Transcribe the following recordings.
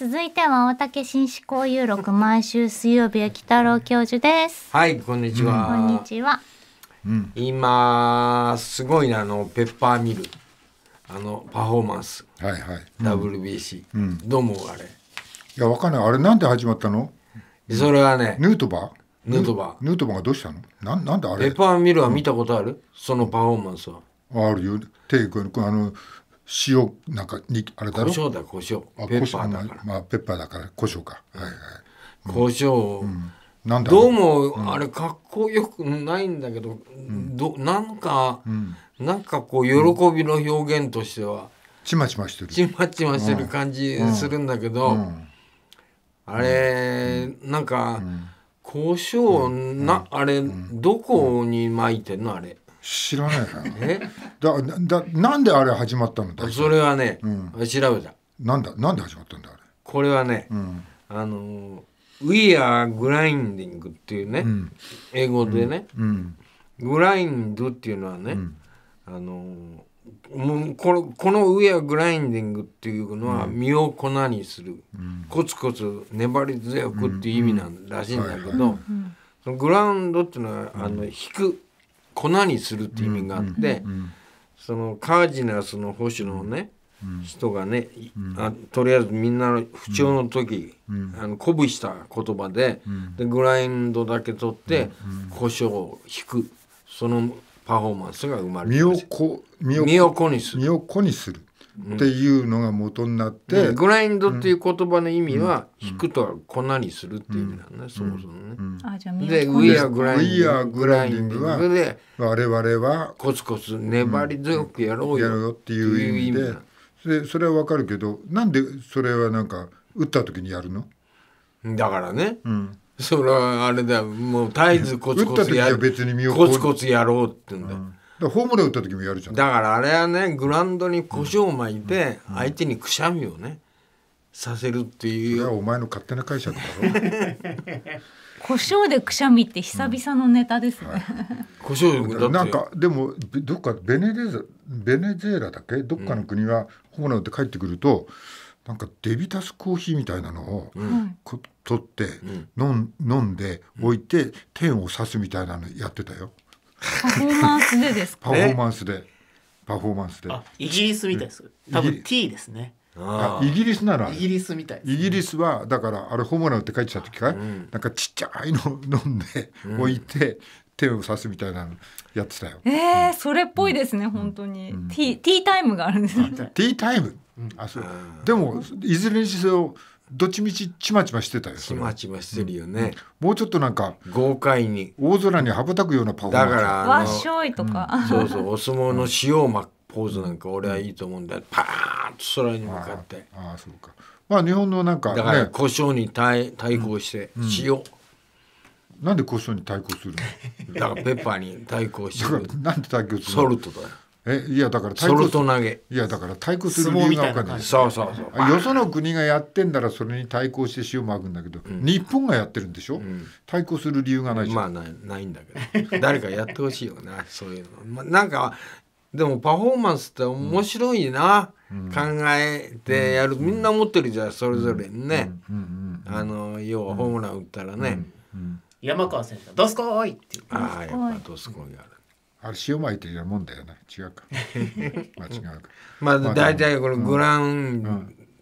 続いては大竹紳士交有録毎週水曜日は北郎教授ですはいこんにちは、こんにちは、うん、今すごいなあのペッパーミルあのパフォーマンスはいはい WBC、うん、どう思うあれいやわかんないあれなんで始まったのそれはねヌートバーヌートバーヌートバーがどうしたのなんなんであれペッパーミルは見たことある、うん、そのパフォーマンスはあるよ手あの塩なんかにあれだろ胡椒だ胡椒ペッパーだからまあペッパーだから胡椒か、はいはい、胡椒、うんなんだどうもあれかっこよくないんだけど、うん、どなんか、うん、なんかこう喜びの表現としては、ちまちましてるちまちましてる感じするんだけど、うん、あれ、うん、なんか、胡椒な、あれ、どこに巻いてんのあれ知らないからね だだなんであれ始まったのそれはね、うん、調べたなんだなんで始まったんだあれこれはね、うん、あの「ウィア r e g r i n d i n っていうね、うん、英語でね、グラインドっていうのはね、あのもうこのこの「ウィア r e g r i n d i n っていうのは身を粉にする、コツコツ粘り強くっていう意味なんらしいんだけど、そのグラウンドっていうのはあの引く。粉にするって意味があって、そのカージナスの保守のね、人がね、あとりあえずみんな不調の時、あの鼓舞した言葉で,、でグラインドだけ取って胡椒を引くそのパフォーマンスが生まれて身を粉にする身を粉にするっていうのが元になって、うん、グラインドっていう言葉の意味は、引くとは粉にするっていう意味なんね、うん、そもそもね。で「We are g r i n ングは。g はで我々はコツコツ粘り強くやろうよっていう意味ででそれはわかるけどなんでそれはなんか打った時にやるのだからね、それはあれだもう絶えずコツコツやろうって言うんだ。らホームラン打った時もやるじゃんだからあれはねグラウンドに胡椒を巻いて相手にくしゃみをねさせるっていういうやお前の勝手な解釈だろ 胡椒でくしゃみって久々のネタですね、胡椒だなんかでもどっかベネデゼベネズエラだっけどっかの国はホームランって帰ってくると、なんかデビタスコーヒーみたいなのを、こ取って、飲ん飲んで置いて天を刺すみたいなのやってたよ。パフォーマンスでですか、パフォーマンスでパフォーマンスでイギリスみたいです多分 T ですねイギリスならイギリスみたい、ね、イギリスはだからあれホームランって書いてた時か、うん、なんかちっちゃいの飲んで、置いて手を刺すみたいなのやってたよええーうん、それっぽいですね、うん、本当に、うん、ティータイムがあるんですねティータイムあそうでもいずれにせよどっちみちちまちましてたよちまちましてるよね、うん、もうちょっとなんか豪快に大空に羽ばたくようなパフォーマンスだからわっしょとか、そうそうお相撲の塩まポーズなんか俺はいいと思うんだよパーンと空に向かってああそうかまあ日本のなんか、だから故障に対対抗して塩、なんで故障に対抗するのだからペッパーに対抗してなんで対抗するソルトだよえいやだから対抗投げいやだから対抗する理由が分かんないそうそうそうよその国がやってんならそれに対抗して塩まくんだけど、うん、日本がやってるんでしょ、うん、対抗する理由がないじゃんまあないないんだけど 誰かやってほしいよなそういうの、ま、なんかでもパフォーマンスって面白いな、うん、考えてやる、みんな持ってるじゃんそれぞれね、あの要はホームラン打ったらね、山川選手どすこい!」っていうああやっぱどすこいあるあれ塩まいてるようなもんだよね違うかまあ 違うかまあ大体このグラン、う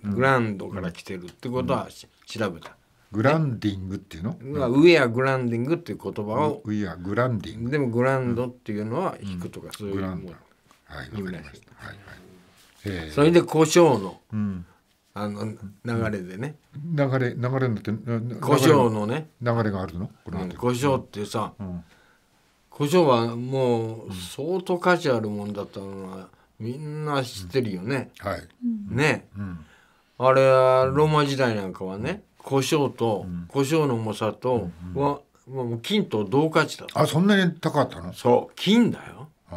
ん、グランドから来てるってことは、うん、調べたグランディングっていうの、うん、ウェアグランディングっていう言葉をウェアグランディングでもグランドっていうのは引くとかそういう、グランドはいわかりましたはいはいえそれで胡椒の、うん、あの流れでね流れ流れのなって胡椒のね流れがあるの、うん、胡椒ってさ、うん胡椒はもう相当価値あるもんだったのはみんな知ってるよね。はい、ね、あれはローマ時代なんかはね胡椒と胡椒の重さとは、もう金と同価値だあそんなに高かったのそう金だよ胡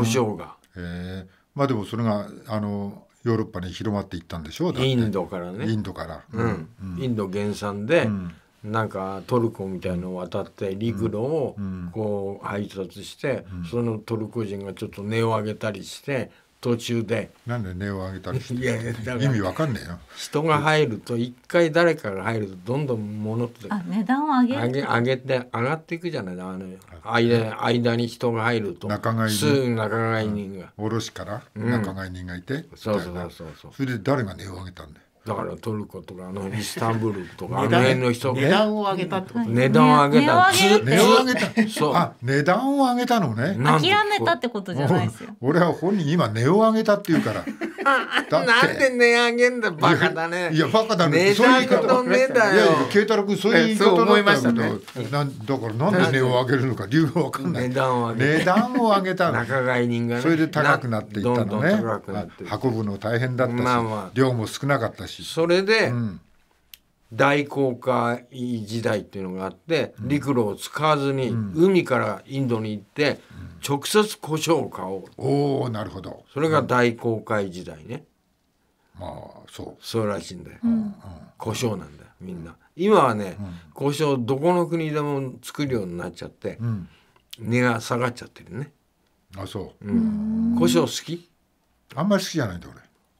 椒が。ええまあでもそれがあのヨーロッパに広まっていったんでしょうインドからねインドから、うんインド原産で、うんなんかトルコみたいのを渡って陸路をこう配達して、そのトルコ人がちょっと値を上げたりして途中でなんで値を上げたりして いや意味わかんねえよ人が入ると一回誰かが入るとどんどん物ってあ値段を上げ上げ上げて上がっていくじゃないあの間間に人が入ると仲買人すぐ仲買人が、うん、卸から仲買人がいて、うん、そうそうそうそうそれで誰が値を上げたんだよだからトルコとかあのイスタンブールとかあの辺の人値段を上げたってこと値段を上げた値段を上げたそうあ値段を上げたのね諦めたってことじゃないですよ俺は本人今値を上げたって言うからなんで値上げんだバカだねいやバカだねそういう言い方いやいや慶太郎君そういう言い方思いましたねなんだからなんで値を上げるのか理由がわかんない値段を上げた仲買人がそれで高くなっていったのね高くなって運ぶの大変だったし量も少なかったしそれで大航海時代っていうのがあって陸路を使わずに海からインドに行って直接胡椒を買おうおおなるほどそれが大航海時代ね、まあそうそうらしいんだよ、うん、胡椒なんだよみんな今はね、胡椒どこの国でも作るようになっちゃって、値が下がっちゃってるねあそう、うん、胡椒好きあんまり好きじゃないんだ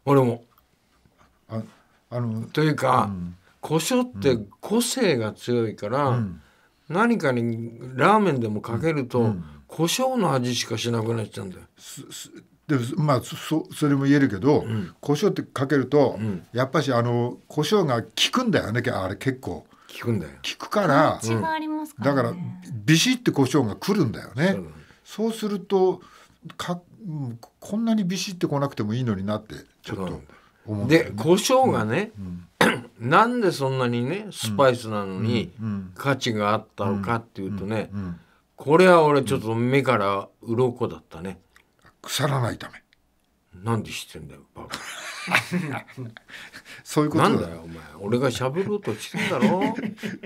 俺俺もああのというか、うん胡椒って個性が強いから、うん、何かにラーメンでもかけると、うん、胡椒の味しかしなくなっちゃうんだよ。でまあそそれも言えるけど、うん、胡椒ってかけると、うん、やっぱしあの胡椒が効くんだよねあれ結構。効くんだよ。効くから、うん、だからビシッて胡椒がくるんだよね。そう,、するとかこんなにビシッてこなくてもいいのになってちょっと思う、ね、で胡椒がね、うんなんでそんなにねスパイスなのに価値があったのかっていうとねこれは俺ちょっと目から鱗だったね腐らないためなんで知ってんだよバカ そういうことなんだよお前俺がしゃべろうとしてんだろ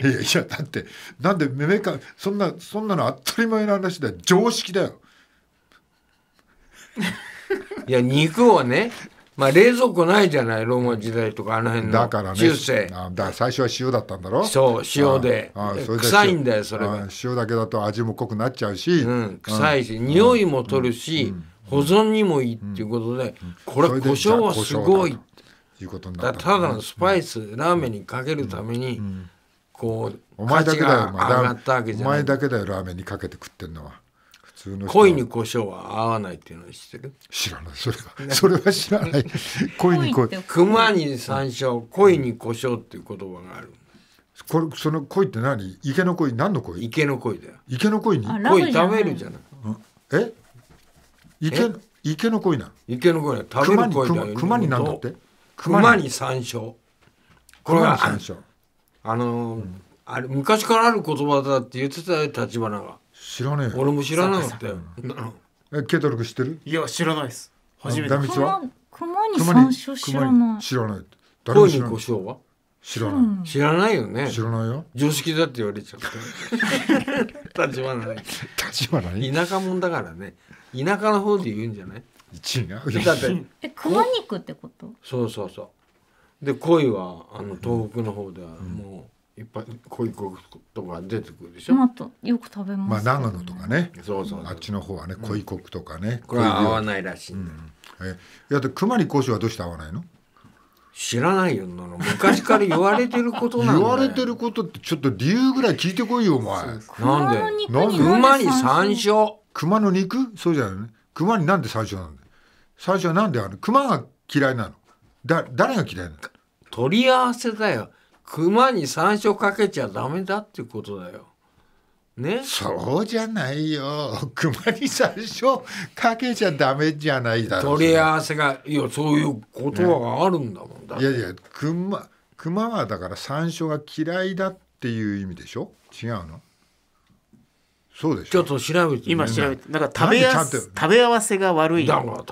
いやいやだってなんで目かそんなそんなの当たり前の話だよ常識だよいや肉をねまあ冷蔵庫ないじゃないローマ時代とかあの辺のだからねだから最初は塩だったんだろそう塩でああそれ臭いんだよそれがあ塩だけだと味も濃くなっちゃうし、うん、臭いし、匂いも取るし、保存にもいいっていうことで、これ胡れで椒はすごいっていうことになだっからたただのスパイス、ラーメンにかけるために、こうお前だけだよお前だけだよラーメンにかけて食ってんのは通の恋に胡椒は合わないっていうのは知ってる知らないそれは それは知らない 恋に胡熊に山椒恋に胡椒っていう言葉がある、これその恋って何池の恋何の恋池の恋だよ池の恋に恋食べるじゃない、うん、え池池の恋なの池の恋食べる恋だよ、ね、熊に何だって熊に山椒これは山椒あのーうん、あれ昔からある言葉だって言ってたよ立花が知らねえ俺も知らないっえケトルク知ってるいや知らないです初めて熊に山椒知らない知らない誰も知らないは知らない、知らないよね知らないよ常識だって言われちゃった立花ない立花ない田舎もんだからね田舎の方で言うんじゃない違うだってえ熊肉ってことそうそうそうで恋はあの東北の方ではもう、いっぱいこいうくとが出てくるでしょ。まあ、よく食べます、ね、まあ長野とかね。そうそうあっちの方はね、い恋くとかね。これは合わないらしい、うん。え、いやで熊に講師はどうして合わないの？知らないよなの昔から言われてることなんだ言われてることってちょっと理由ぐらい聞いてこいよお前なんでなんで熊に山椒熊の肉そうじゃないね熊になんで山椒なんだ山椒なんであの熊が嫌いなのだ誰が嫌いなの取り合わせだよ熊に山椒かけちゃダメだっていうことだよ。ね、そうじゃないよ熊に山椒かけちゃダメじゃないだろ取り合わせがいやそういう言葉があるんだもんだ、ね、いやいや熊熊はだから山椒が嫌いだっていう意味でしょ違うのそうでしょちょっと調べて、今調べてなんか食べやす食べ合わせが悪い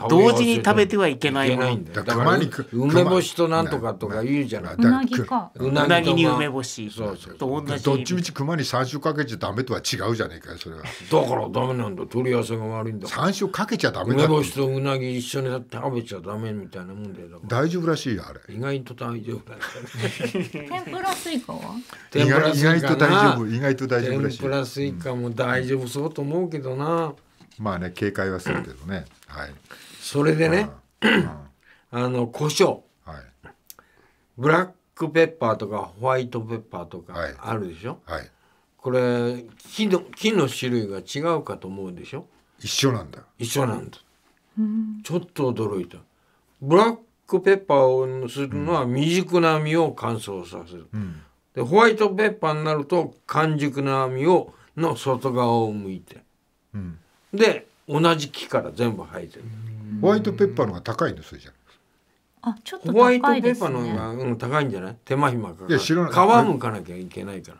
同時に食べてはいけないもだから梅干しとなんとかとか言うじゃないうなぎかうなぎに梅干しそうそうと同じどっちみち熊に山椒かけちゃダメとは違うじゃねえかそれはだからダメなんだ取り合わせが悪いんだ山椒かけちゃダメだ梅干しとうなぎ一緒に食べちゃダメみたいなもんだよ大丈夫らしいよあれ意外と大丈夫だ 天ぷらスイカは意外と大丈夫意外と大丈夫らしい天ぷらスイカも大大丈夫そうと思うけどなまあね警戒はするけどね、はいそれでね、あの胡椒、はい、ブラックペッパーとかホワイトペッパーとかあるでしょ、はい、これ木の木の種類が違うかと思うでしょ一緒なんだ一緒なんだ、うん、ちょっと驚いたブラックペッパーをするのは未熟な実を乾燥させる、うん、でホワイトペッパーになると完熟な実をの外側を向いて、うん、で同じ木から全部生えてるホワイトペッパーのが高いんですよじゃあちょっと、高ね、ホワイトペッパーのが、うん、高いんじゃない手間暇かかるいや知らない皮むかなきゃいけないか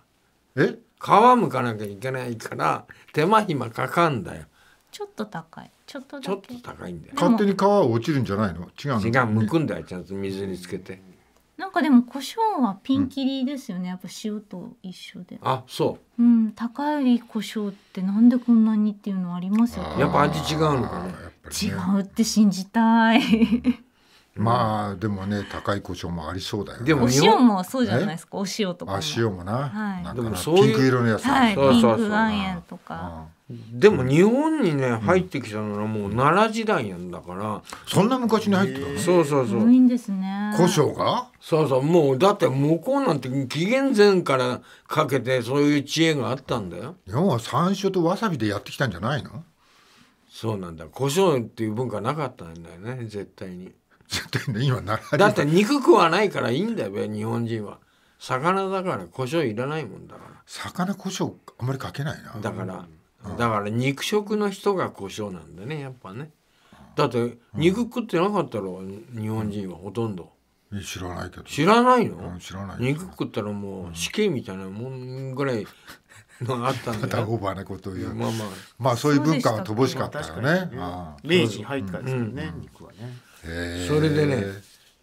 らえ皮むかなきゃいけないから手間暇かかんだよちょっと高いちょっとだけちょっと高いんだよ勝手に皮落ちるんじゃないの違うの違うむくんだよちゃんと水につけてなんかでも胡椒はピンキリですよね、やっぱ塩と一緒であそううん高い胡椒ってなんでこんなにっていうのありますよねやっぱ味違うのかなやっぱり違うって信じたい まあでもね高い胡椒もありそうだよでもお塩もそうじゃないですかお塩とかあ塩もな,、はいなんかでもそういうピンク色のやつ、はいピンク岩塩とかでも日本にね、入ってきたのはもう奈良時代やんだから、そんな昔に入ってたのそうそうそう古いんですね胡椒がそうそうもうだって向こうなんて紀元前からかけてそういう知恵があったんだよ日本は山椒とわさびでやってきたんじゃないのそうなんだ胡椒っていう文化なかったんだよね絶対に絶対に今奈良だって肉食わないからいいんだよ日本人は魚だから胡椒いらないもんだから魚胡椒あんまりかけないなだから、うんだから肉食の人が胡椒なんだねやっぱねだって肉食ってなかったろ、日本人はほとんど知らないけど知らないの、うん、知らない、肉食ったらもう死刑みたいなもんぐらいのあったんだよ、ね、オーバーなことを言う、まあまあ、まあそういう文化は乏しかったよね、あ、明治に入ったんですよね、うん、肉はねそれでね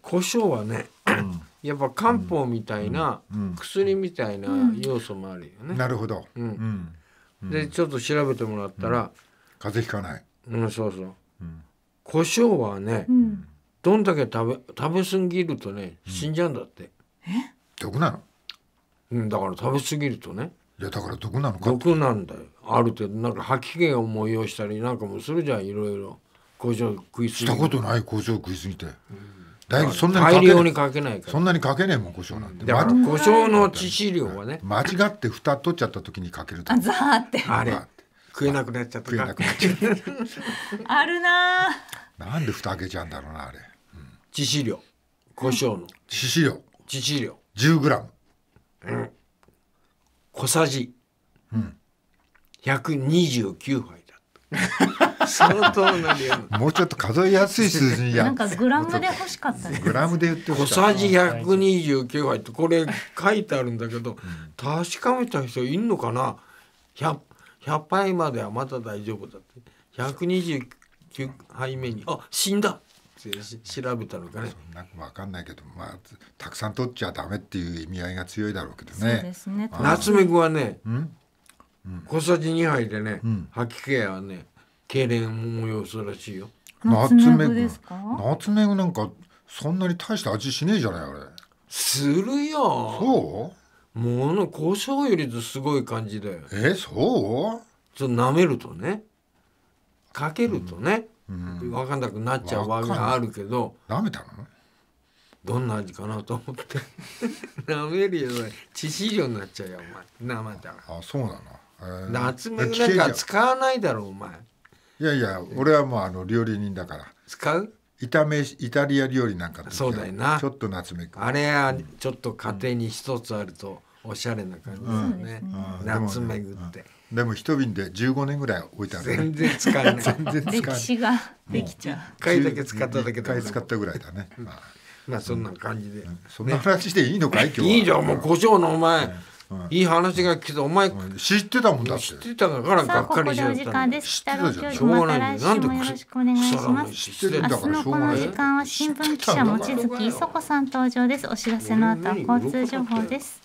胡椒はね、うんやっぱ漢方みたいな、うん、薬みたいな要素もあるよね。うん、なるほど。うん、うん、でちょっと調べてもらったら、風邪ひかない。うんそうそう。うん、胡椒はね、どんだけ食べ食べ過ぎるとね死んじゃうんだって。え？毒なの？うんだから食べ過ぎるとね。いやだから毒なのか毒なんだよある程度なんか吐き気を催したりなんかもするじゃんいろいろ胡椒食いすぎしたことない胡椒食いすぎて、うん大そんなに大量にかけないからそんなにかけないもん胡椒なんて胡椒の致死量はね間違って蓋取っちゃった時にかけるとあザーってあれ食えなくなっちゃった食えなくなっちゃったあるななんで蓋開けちゃうんだろうなあれ、うん、致死量胡椒の致死量致死量1 0ム。うん小さじうん129杯だった 相当な量もうちょっと数えやすい数字にやなんかグラムで欲しかったグラムで言ってほしい小さじ129杯ってこれ書いてあるんだけど確かめた人いんのかな 100, 100杯まではまだ大丈夫だって129杯目に「あ死んだ!」調べたのかね。なんかわかんないけど、まあたくさん取っちゃダメっていう意味合いが強いだろうけどね。夏目くはね、小さじ2杯でね、吐き気はね、痙攣を催すらしいよ夏目具夏目具なんかそんなに大した味しねえじゃないあれするよそうもの胡椒よりずすごい感じだよえそうちょ舐めるとねかけるとね、うん、う分かんなくなっちゃう場合があるけど舐めたのどんな味かなと思って 舐めるよ致死量になっちゃうよお前生だあそうなの、え夏目なんか使わないだろうお前いやいや俺はもうあの料理人だから使う炒めイタリア料理なんかそうだよなちょっと夏目くあれはちょっと家庭に一つあるとおしゃれな感じですね、うん夏目ぐって、でも一瓶で15年ぐらい置いてある、全然使えない全然使え歴史ができちゃう1回だけ使っただけだ1回使ったぐらいだね、まあそんな感じで、そんな話でいいのかい今日いいじゃんもう胡椒のお前、いい話がお前知ってたもんだって知ってたからがっかりしちゃったよろしくお願いします知ってたからしょうがないこの時間は新聞記者望月磯子さん登場ですお知らせの後は交通情報です